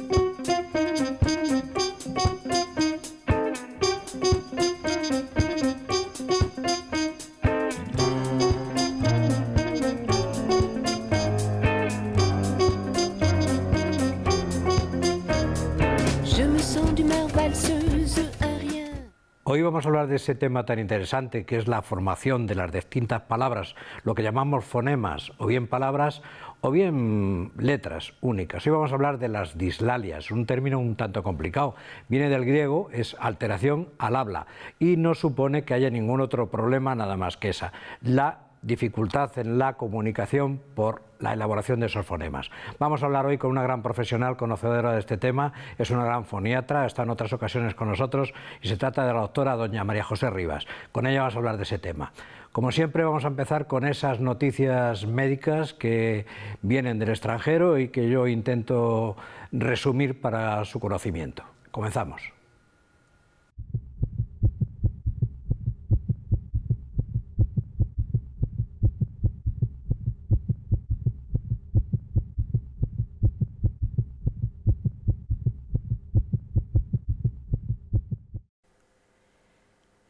Thank you. hablar de ese tema tan interesante que es la formación de las distintas palabras, lo que llamamos fonemas, o bien palabras, o bien letras únicas. Hoy vamos a hablar de las dislalias, un término un tanto complicado. Viene del griego, es alteración al habla y no supone que haya ningún otro problema nada más que esa. La dificultad en la comunicación por la elaboración de esos fonemas. Vamos a hablar hoy con una gran profesional conocedora de este tema, es una gran foniatra, está en otras ocasiones con nosotros y se trata de la doctora doña María José Rivas. Con ella vamos a hablar de ese tema. Como siempre vamos a empezar con esas noticias médicas que vienen del extranjero y que yo intento resumir para su conocimiento. Comenzamos.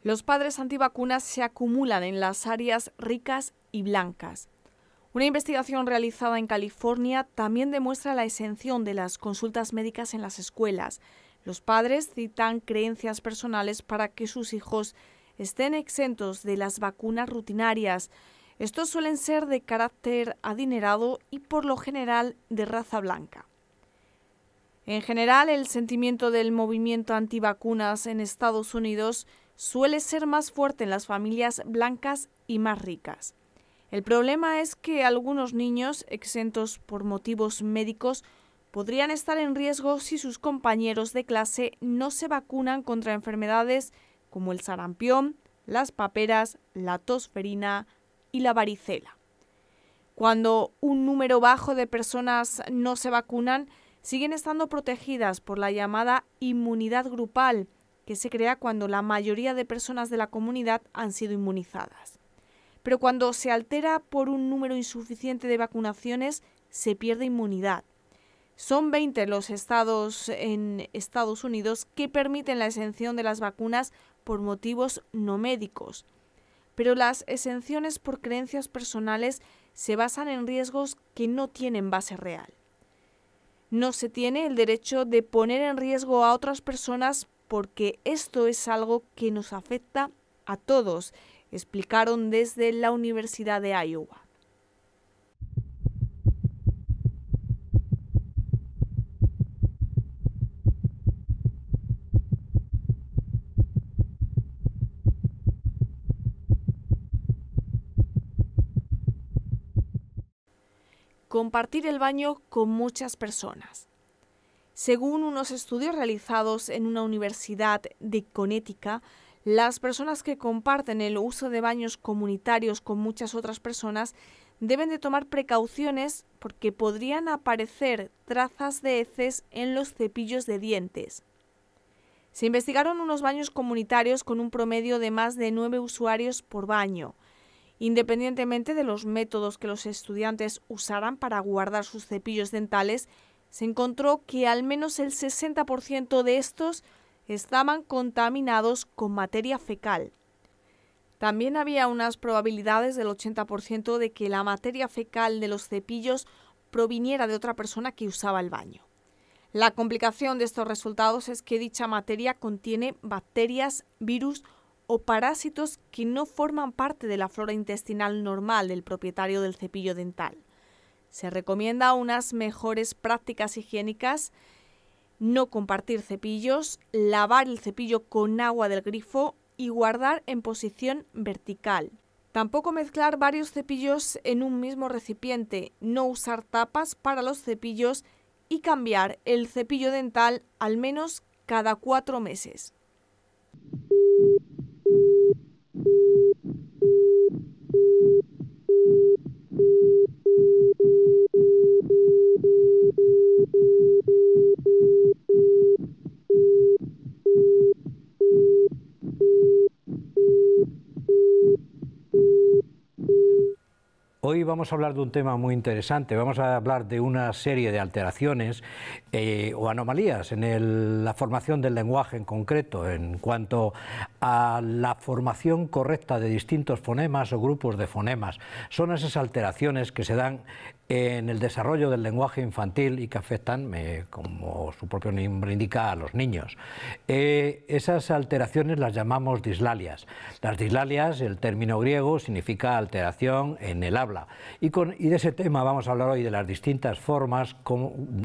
Los padres antivacunas se acumulan en las áreas ricas y blancas. Una investigación realizada en California también demuestra la exención de las consultas médicas en las escuelas. Los padres citan creencias personales para que sus hijos estén exentos de las vacunas rutinarias. Estos suelen ser de carácter adinerado y por lo general de raza blanca. En general, el sentimiento del movimiento antivacunas en Estados Unidos suele ser más fuerte en las familias blancas y más ricas. El problema es que algunos niños, exentos por motivos médicos, podrían estar en riesgo si sus compañeros de clase no se vacunan contra enfermedades como el sarampión, las paperas, la tosferina y la varicela. Cuando un número bajo de personas no se vacunan, siguen estando protegidas por la llamada inmunidad grupal, que se crea cuando la mayoría de personas de la comunidad han sido inmunizadas. Pero cuando se altera por un número insuficiente de vacunaciones, se pierde inmunidad. Son 20 los estados en Estados Unidos que permiten la exención de las vacunas por motivos no médicos. Pero las exenciones por creencias personales se basan en riesgos que no tienen base real. No se tiene el derecho de poner en riesgo a otras personas porque esto es algo que nos afecta a todos, explicaron desde la Universidad de Iowa. Compartir el baño con muchas personas. Según unos estudios realizados en una universidad de Connecticut, las personas que comparten el uso de baños comunitarios con muchas otras personas deben de tomar precauciones porque podrían aparecer trazas de heces en los cepillos de dientes. Se investigaron unos baños comunitarios con un promedio de más de nueve usuarios por baño. Independientemente de los métodos que los estudiantes usaran para guardar sus cepillos dentales, se encontró que al menos el 60% de estos estaban contaminados con materia fecal. También había unas probabilidades del 80% de que la materia fecal de los cepillos proviniera de otra persona que usaba el baño. La complicación de estos resultados es que dicha materia contiene bacterias, virus o parásitos que no forman parte de la flora intestinal normal del propietario del cepillo dental. Se recomienda unas mejores prácticas higiénicas, no compartir cepillos, lavar el cepillo con agua del grifo y guardar en posición vertical. Tampoco mezclar varios cepillos en un mismo recipiente, no usar tapas para los cepillos y cambiar el cepillo dental al menos cada cuatro meses. vamos a hablar de un tema muy interesante. Vamos a hablar de una serie de alteraciones eh, o anomalías en la formación del lenguaje en concreto, en cuanto a la formación correcta de distintos fonemas o grupos de fonemas. Son esas alteraciones que se dan en el desarrollo del lenguaje infantil y que afectan, como su propio nombre indica, a los niños. Eh, esas alteraciones las llamamos dislalias. Las dislalias, el término griego, significa alteración en el habla. Y, con, y de ese tema vamos a hablar hoy, de las distintas formas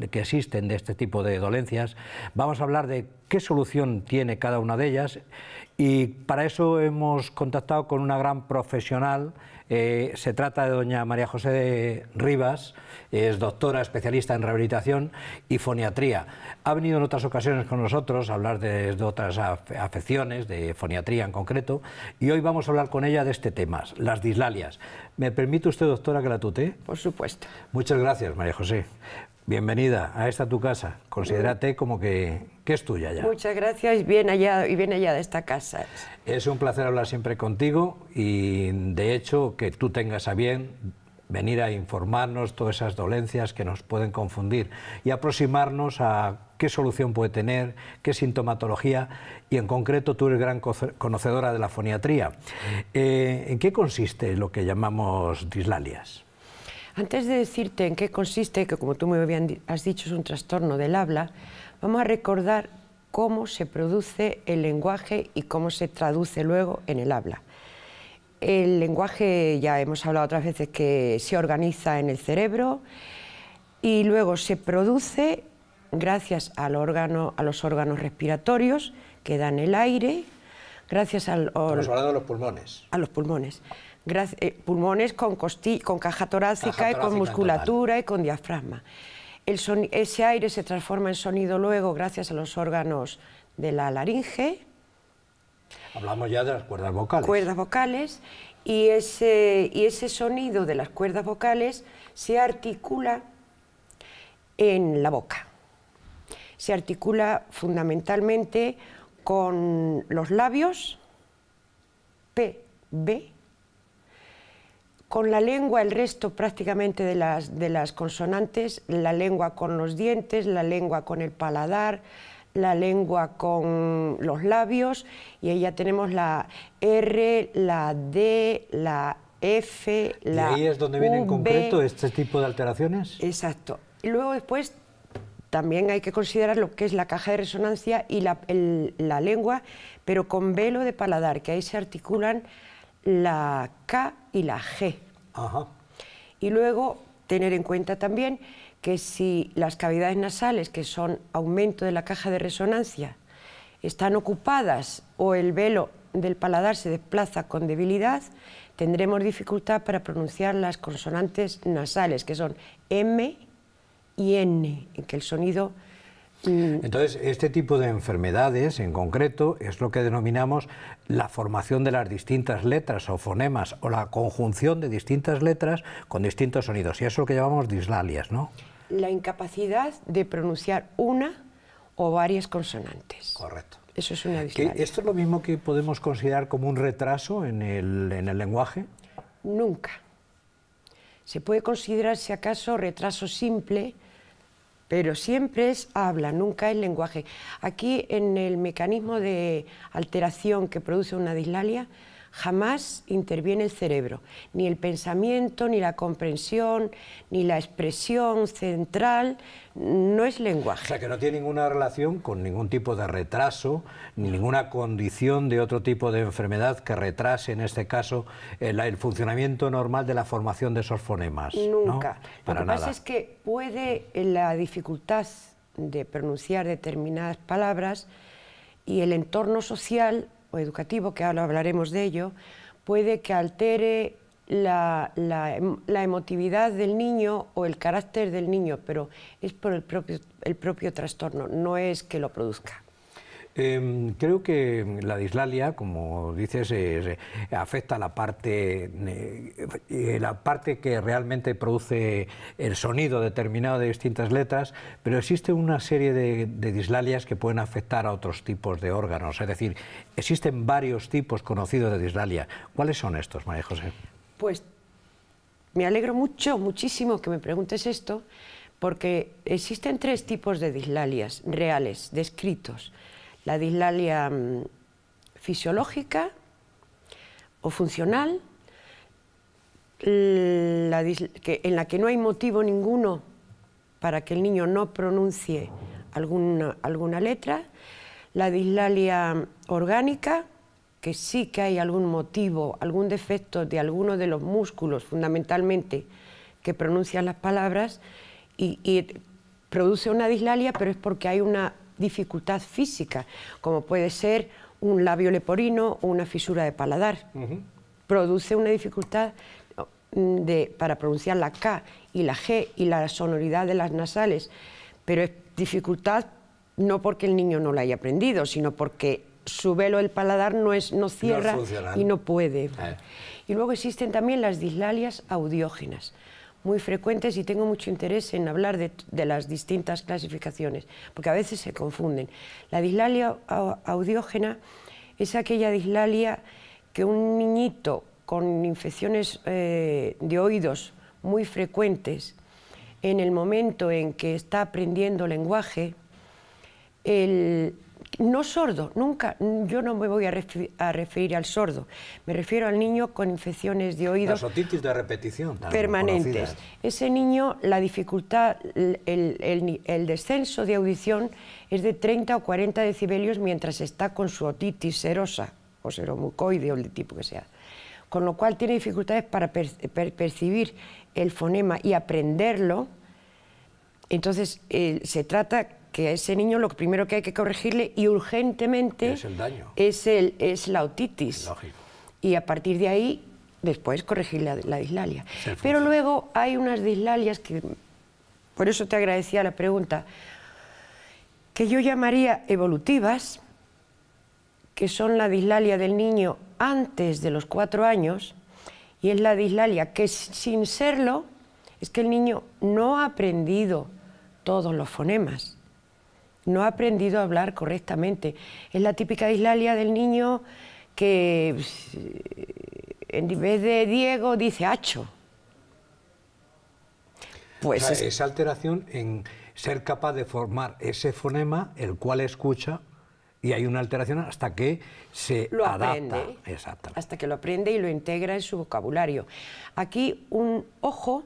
que existen de este tipo de dolencias. Vamos a hablar de qué solución tiene cada una de ellas y para eso hemos contactado con una gran profesional eh, se trata de doña María José Rivas, es doctora especialista en rehabilitación y foniatría. Ha venido en otras ocasiones con nosotros a hablar de, otras afecciones, de foniatría en concreto, y hoy vamos a hablar con ella de este tema, las dislalias. ¿Me permite usted, doctora, que la tutee? Por supuesto. Muchas gracias, María José. Bienvenida a esta tu casa. Considérate como que, es tuya ya. Muchas gracias y bien allá y bien allá de esta casa. Es un placer hablar siempre contigo y de hecho que tú tengas a bien venir a informarnos todas esas dolencias que nos pueden confundir y aproximarnos a qué solución puede tener, qué sintomatología y en concreto tú eres gran conocedora de la foniatría. Eh, ¿En qué consiste lo que llamamos dislalias? Antes de decirte en qué consiste, que como tú muy bien has dicho es un trastorno del habla, vamos a recordar cómo se produce el lenguaje y cómo se traduce luego en el habla. El lenguaje, ya hemos hablado otras veces, que se organiza en el cerebro y luego se produce gracias al órgano, a los órganos respiratorios que dan el aire, gracias al... Estamos hablando de los pulmones. A los pulmones. Eh, pulmones con, caja torácica, y con musculatura y con diafragma. ese aire se transforma en sonido luego gracias a los órganos de la laringe. Hablamos ya de las cuerdas vocales. Cuerdas vocales. Y ese, y ese sonido de las cuerdas vocales se articula en la boca. Se articula fundamentalmente con los labios, P, B, con la lengua, el resto prácticamente de las, de las consonantes, la lengua con los dientes, la lengua con el paladar, la lengua con los labios y ahí ya tenemos la R, la D, la F, la... ¿Y ahí es donde vienen en concreto este tipo de alteraciones? Exacto. Y luego después también hay que considerar lo que es la caja de resonancia y la lengua, pero con velo de paladar, que ahí se articulan la K y la G. Y luego tener en cuenta también que si las cavidades nasales, que son aumento de la caja de resonancia, están ocupadas o el velo del paladar se desplaza con debilidad, tendremos dificultad para pronunciar las consonantes nasales, que son M y N, en que el sonido Mm. Entonces, este tipo de enfermedades en concreto es lo que denominamos la formación de las distintas letras o fonemas o la conjunción de distintas letras con distintos sonidos. Y eso es lo que llamamos dislalias, ¿no? La incapacidad de pronunciar una o varias consonantes. Correcto. Eso es una dislalia. ¿Esto es lo mismo que podemos considerar como un retraso en el, en el lenguaje? Nunca. Se puede considerar, si acaso, retraso simple pero siempre es habla, nunca es lenguaje. Aquí en el mecanismo de alteración que produce una dislalia, jamás interviene el cerebro, ni el pensamiento, ni la comprensión, ni la expresión central, no es lenguaje. O sea, que no tiene ninguna relación con ningún tipo de retraso, ninguna condición de otro tipo de enfermedad que retrase, en este caso, el, funcionamiento normal de la formación de esos fonemas. Nunca. ¿no? Para Lo que pasa es que puede la dificultad de pronunciar determinadas palabras y el entorno social educativo, que ahora hablaremos de ello, puede que altere la, la, la, emotividad del niño o el carácter del niño, pero es por el propio, el propio trastorno, no es que lo produzca. Em, creo que la dislalia, como dices, eh, afecta la parte, eh, la parte que realmente produce el sonido determinado de distintas letras, pero existe una serie de, de, dislalias que pueden afectar a otros tipos de órganos. Es decir, existen varios tipos conocidos de dislalia. ¿Cuáles son estos, María José? Pues me alegro mucho, muchísimo que me preguntes esto, porque existen tres tipos de dislalias reales, descritos la dislalia mm, fisiológica o funcional, en la que no hay motivo ninguno para que el niño no pronuncie alguna, alguna letra, la dislalia mm, orgánica, que sí que hay algún motivo, algún defecto de alguno de los músculos, fundamentalmente, que pronuncian las palabras, y, y produce una dislalia, pero es porque hay una dificultad física, como puede ser un labio leporino o una fisura de paladar. Produce una dificultad mm, para pronunciar la K y la G y la sonoridad de las nasales, pero es dificultad no porque el niño no la haya aprendido, sino porque su velo del paladar no, es, no cierra y no puede. Eh. Y luego existen también las dislalias audiógenas muy frecuentes y tengo mucho interés en hablar de, las distintas clasificaciones, porque a veces se confunden. La dislalia audiógena es aquella dislalia que un niñito con infecciones eh, de oídos muy frecuentes, en el momento en que está aprendiendo lenguaje, el, no sordo, nunca, yo no me voy a, referir al sordo, me refiero al niño con infecciones de oídos. Las otitis de repetición. Permanentes. Ese niño, la dificultad, el, descenso de audición es de 30 o 40 decibelios mientras está con su otitis serosa o seromucoide o el tipo que sea. Con lo cual tiene dificultades para percibir el fonema y aprenderlo. Entonces, eh, se trata que a ese niño lo primero que hay que corregirle y urgentemente es Es, la otitis. Y a partir de ahí, después corregir la, la dislalia. Pero luego hay unas dislalias que, por eso te agradecía la pregunta, que yo llamaría evolutivas, que son la dislalia del niño antes de los cuatro años, y es la dislalia que sin serlo, es que el niño no ha aprendido todos los fonemas no ha aprendido a hablar correctamente. Es la típica islalia del niño que en vez de Diego dice hacho. Pues esa alteración en ser capaz de formar ese fonema, el cual escucha, y hay una alteración hasta que se adapta. Hasta que lo aprende y lo integra en su vocabulario. Aquí un ojo,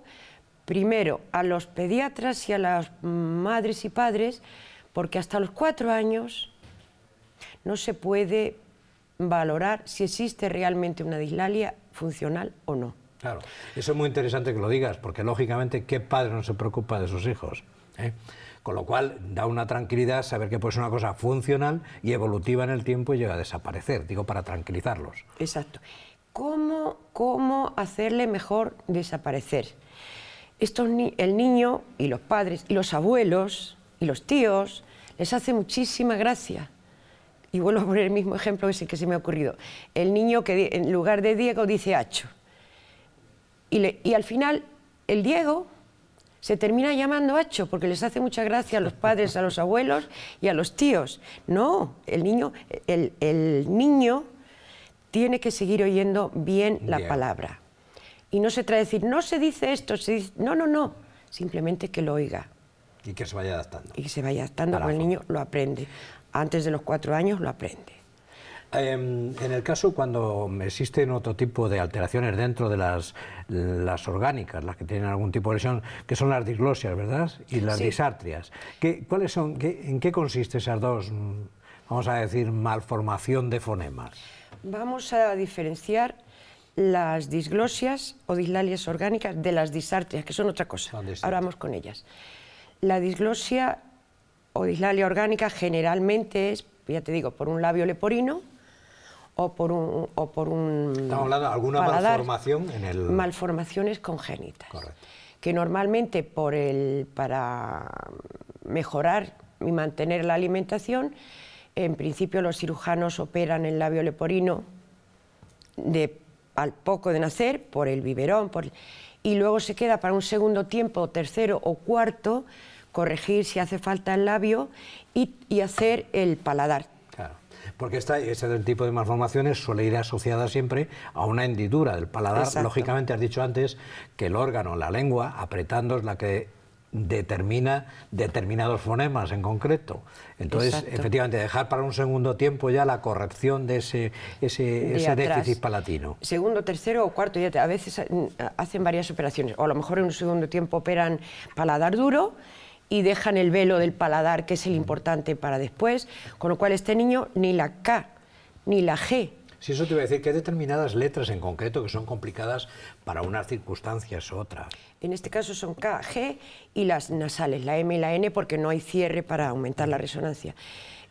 primero, a los pediatras y a las madres y padres porque hasta los cuatro años no se puede valorar si existe realmente una dislalia funcional o no. Claro, eso es muy interesante que lo digas, porque lógicamente, ¿qué padre no se preocupa de sus hijos? Eh? Con lo cual da una tranquilidad saber que pues una cosa funcional y evolutiva en el tiempo y llega a desaparecer, digo, para tranquilizarlos. Exacto. ¿Cómo, cómo hacerle mejor desaparecer? el niño y los padres y los abuelos y los tíos, les hace muchísima gracia. Y vuelvo a poner el mismo ejemplo que, se me ha ocurrido. El niño que en lugar de Diego dice Hacho. Y, al final el Diego se termina llamando Hacho porque les hace mucha gracia a los padres, a los abuelos y a los tíos. No, el niño, el, niño tiene que seguir oyendo bien la palabra. Y no se trae a decir, no se dice esto, no, no, no, simplemente que lo oiga. Y que se vaya adaptando. Y que se vaya adaptando, el niño lo aprende. Antes de los cuatro años lo aprende. Em, en, el caso cuando existen otro tipo de alteraciones dentro de las, las orgánicas, las que tienen algún tipo de lesión, que son las disglosias, ¿verdad? Y las disartrias. ¿Qué, cuáles son, ¿En qué consiste esas dos, vamos a decir, malformación de fonemas? Vamos a diferenciar las disglosias o dislalias orgánicas de las disartrias, que son otra cosa. Ahora vamos con ellas. La disglosia o dislalia orgánica generalmente es, ya te digo, por un labio leporino o por un... O por un alguna malformación en el... Malformaciones congénitas. Que normalmente por el, para mejorar y mantener la alimentación, en principio los cirujanos operan el labio leporino de, al poco de nacer por el biberón, por y luego se queda para un segundo tiempo, tercero o cuarto, corregir si hace falta el labio y, hacer el paladar. Claro, porque este, tipo de malformaciones suele ir asociada siempre a una hendidura del paladar. Lógicamente has dicho antes que el órgano, la lengua, apretando es la que determina determinados fonemas en concreto. Entonces, efectivamente, dejar para un segundo tiempo ya la corrección de ese, ese, déficit palatino. Segundo, tercero o cuarto, ya a veces mm, hacen varias operaciones, o a lo mejor en un segundo tiempo operan paladar duro y dejan el velo del paladar, que es el mm. importante para después, con lo cual este niño ni la K ni la G si eso te iba a decir que hay determinadas letras en concreto que son complicadas para unas circunstancias u otras. En este caso son K, G y las nasales, la M y la N, porque no hay cierre para aumentar la resonancia.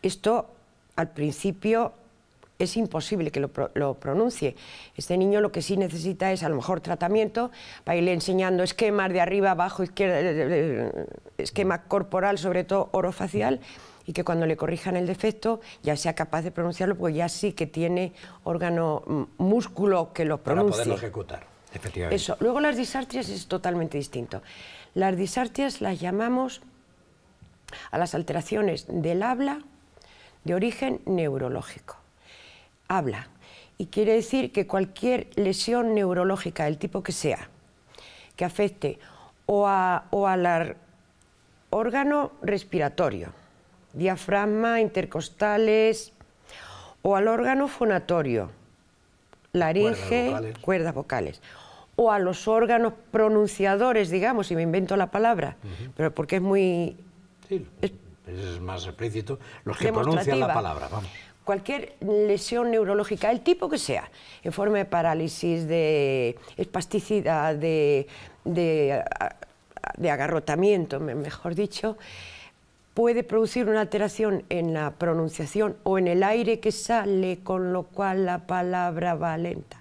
Esto al principio es imposible que lo, lo, pronuncie. Este niño lo que sí necesita es a lo mejor tratamiento para irle enseñando esquemas de arriba, abajo, izquierda, eh, eh, eh, esquema corporal, sobre todo orofacial y que cuando le corrijan el defecto ya sea capaz de pronunciarlo, porque ya sí que tiene órgano, mm, músculo que lo pronuncie. Para poderlo ejecutar, efectivamente. Eso. Luego las disartrias es totalmente distinto. Las disartrias las llamamos a las alteraciones del habla de origen neurológico. Habla. Y quiere decir que cualquier lesión neurológica, del tipo que sea, que afecte o, o al órgano respiratorio, diafragma, intercostales o al órgano fonatorio, laringe, cuerdas vocales. o a los órganos pronunciadores, digamos, si me invento la palabra, pero porque es muy... es, más explícito, los que pronuncian la palabra, vamos cualquier lesión neurológica, el tipo que sea, en forma de parálisis, de espasticidad, de, de, de agarrotamiento, mejor dicho, puede producir una alteración en la pronunciación o en el aire que sale, con lo cual la palabra va lenta,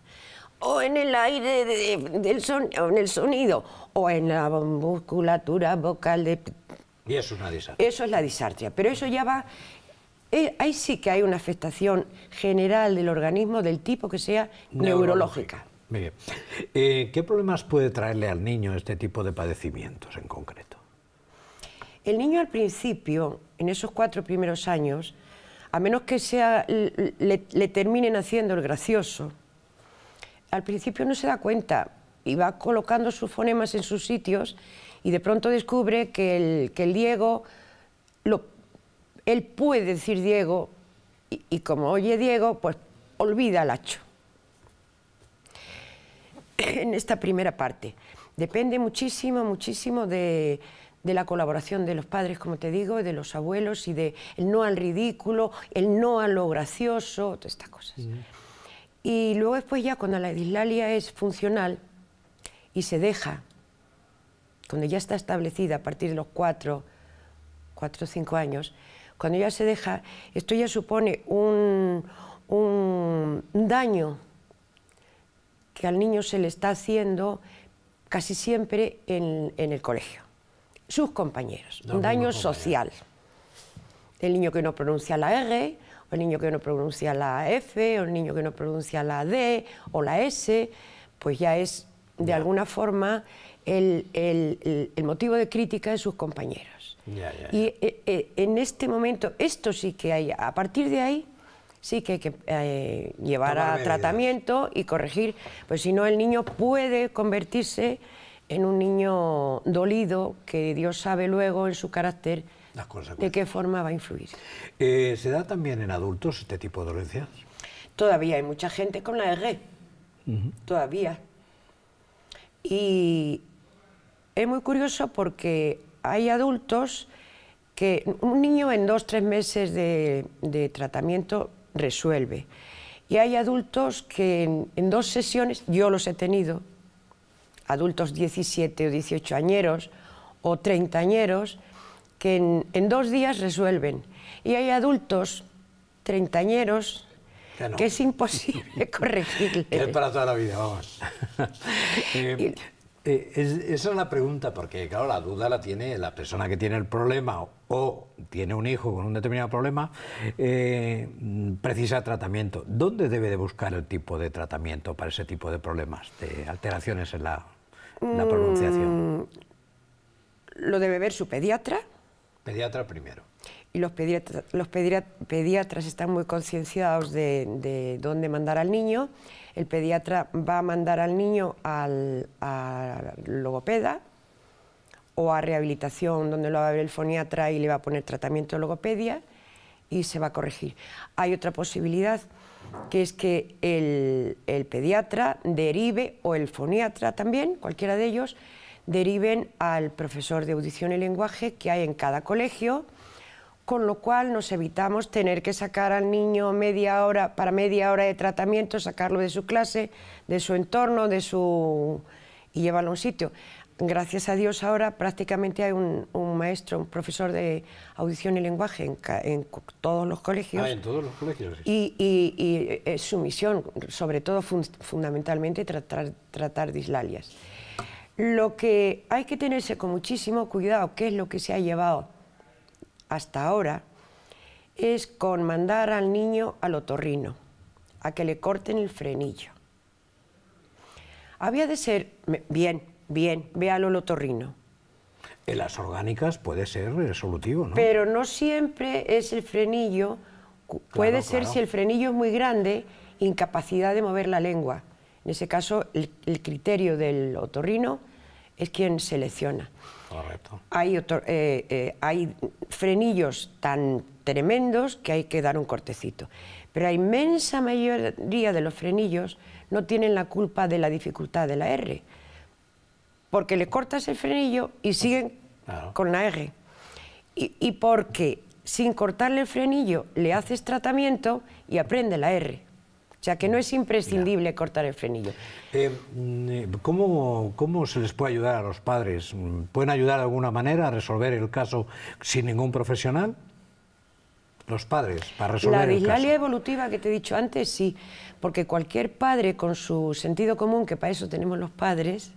o en el aire del son, en el sonido, o en la musculatura vocal. De... Y eso es una disartria. Eso es la disartria, pero eso ya va... Eh, ahí sí que hay una afectación general del organismo del tipo que sea neurológica. Muy bien. Eh, ¿Qué problemas puede traerle al niño este tipo de padecimientos en concreto? El niño al principio, en esos cuatro primeros años, a menos que sea, le, terminen haciendo el gracioso, al principio no se da cuenta y va colocando sus fonemas en sus sitios y de pronto descubre que el, el Diego, él puede decir Diego y, como oye Diego, pues olvida el hacho. En esta primera parte. Depende muchísimo, muchísimo de, de la colaboración de los padres, como te digo, de los abuelos y de no al ridículo, el no a lo gracioso, todas estas cosas. Y luego después ya cuando la dislalia es funcional y se deja, cuando ya está establecida a partir de los cuatro, cuatro o cinco años, cuando ya se deja, esto ya supone un, daño que al niño se le está haciendo casi siempre en el colegio sus compañeros, un daño social. El niño que no pronuncia la R, o el niño que no pronuncia la F, o el niño que no pronuncia la D o la S, pues ya es de alguna forma el, motivo de crítica de sus compañeros. y eh, eh, en este momento, esto sí que hay, a partir de ahí, sí que hay que eh, llevar a tratamiento y corregir, pues si no el niño puede convertirse en un niño dolido que Dios sabe luego en su carácter de qué forma va a influir. Eh, ¿Se da también en adultos este tipo de dolencias? Todavía hay mucha gente con la R, e todavía. Y es muy curioso porque hay adultos que un niño en dos, tres meses de, tratamiento resuelve. Y hay adultos que en dos sesiones, yo los he tenido, adultos 17 o 18 añeros o 30 añeros que en, dos días resuelven. Y hay adultos treintañeros que, que es imposible corregirle. que es para toda la vida, vamos. Eh, eh, esa es la pregunta, porque claro, la duda la tiene la persona que tiene el problema o, tiene un hijo con un determinado problema, eh, precisa tratamiento. ¿Dónde debe de buscar el tipo de tratamiento para ese tipo de problemas, de alteraciones en la la pronunciación? Mm, lo debe ver su pediatra. Pediatra primero. Y los, los pediatras están muy concienciados de, dónde mandar al niño. El pediatra va a mandar al niño al a logopeda o a rehabilitación, donde lo va a ver el foniatra y le va a poner tratamiento de logopedia y se va a corregir. Hay otra posibilidad que es que el, pediatra derive, o el foniatra también, cualquiera de ellos, deriven al profesor de audición y lenguaje que hay en cada colegio, con lo cual nos evitamos tener que sacar al niño media hora, para media hora de tratamiento, sacarlo de su clase, de su entorno, de su y llevarlo a un sitio gracias a Dios ahora prácticamente hay un, maestro, un profesor de audición y lenguaje en, todos los colegios. Ah, en todos los colegios. Y, y, es su misión, sobre todo fundamentalmente, tratar, dislalias. Lo que hay que tenerse con muchísimo cuidado, que es lo que se ha llevado hasta ahora, es con mandar al niño al otorrino, a que le corten el frenillo. Había de ser, bien, bien, véalo el otorrino. En las orgánicas puede ser resolutivo, ¿no? Pero no siempre es el frenillo, puede ser si el frenillo es muy grande, incapacidad de mover la lengua. En ese caso, el, criterio del otorrino es quien selecciona. Correcto. Hay, eh, eh, hay frenillos tan tremendos que hay que dar un cortecito. Pero la inmensa mayoría de los frenillos no tienen la culpa de la dificultad de la R porque le cortas el frenillo y siguen con la R. Y, porque sin cortarle el frenillo le haces tratamiento y aprende la R. O sea que no es imprescindible cortar el frenillo. Eh, mm, eh, ¿cómo, ¿Cómo se les puede ayudar a los padres? ¿Pueden ayudar de alguna manera a resolver el caso sin ningún profesional? los padres para resolver el la vigilancia evolutiva que te he dicho antes sí porque cualquier padre con su sentido común que para eso tenemos los padres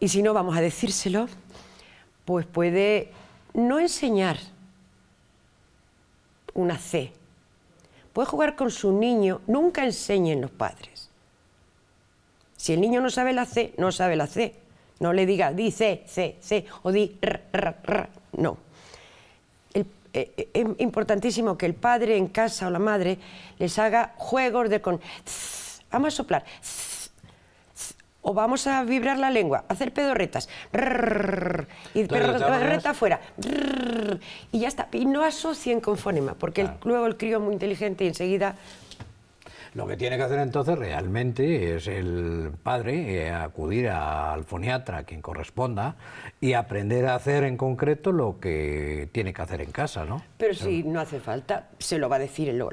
y si no vamos a decírselo, pues puede no enseñar una C. Puede jugar con su niño, nunca enseñen los padres. Si el niño no sabe la C, no sabe la C. No le diga, di C, C, C, o di R, R, R. No. Eh, eh, es importantísimo que el padre en casa o la madre les haga juegos de con... Vamos a soplar o vamos a vibrar la lengua, hacer pedorretas, y pedorreta afuera, y ya está. Y no asocien con fonema, porque luego el crío muy inteligente y enseguida... Lo que tiene que hacer entonces realmente es el padre acudir al foniatra, quien corresponda, y aprender a hacer en concreto lo que tiene que hacer en casa, ¿no? Pero si no hace falta, se lo va a decir, el,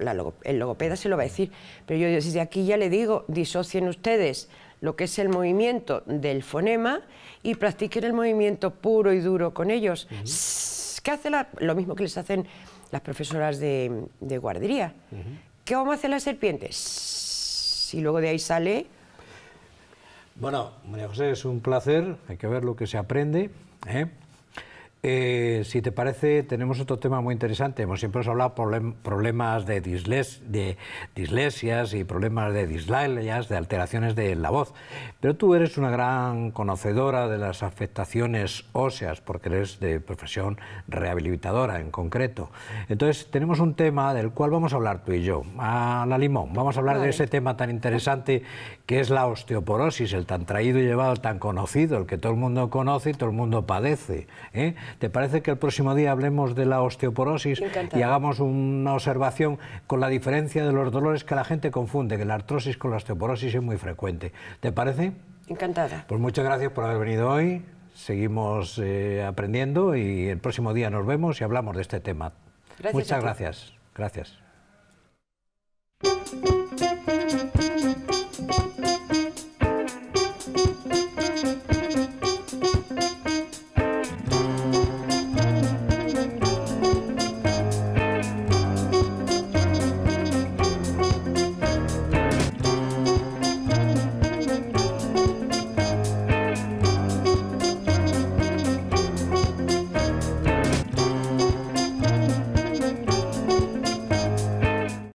el logopeda se lo va a decir. Pero yo desde aquí ya le digo, disocien ustedes lo que es el movimiento del fonema y practiquen el movimiento puro y duro con ellos. ¿Qué hace la, lo mismo que les hacen las profesoras de, guardería? ¿Qué vamos a hacer las serpientes? Si luego de ahí sale... Bueno, María José, es un placer, hay que ver lo que se aprende. ¿eh? Eh, si te parece, tenemos otro tema muy interesante. Hemos siempre hemos hablado de problemas de, disles, de, dislesias y problemas de dislalias, de alteraciones de la voz. Pero tú eres una gran conocedora de las afectaciones óseas, porque eres de profesión rehabilitadora en concreto. Entonces, tenemos un tema del cual vamos a hablar tú y yo, Ana limón. Vamos a hablar de ese tema tan interesante que es la osteoporosis, el tan traído y llevado, el tan conocido, el que todo el mundo conoce y todo el mundo padece. ¿eh? ¿Te parece que el próximo día hablemos de la osteoporosis y hagamos una observación con la diferencia de los dolores que la gente confunde, que la artrosis con la osteoporosis es muy frecuente? ¿Te parece? Encantada. Pues muchas gracias por haber venido hoy. Seguimos eh, aprendiendo y el próximo día nos vemos y hablamos de este tema. muchas gracias. Gracias.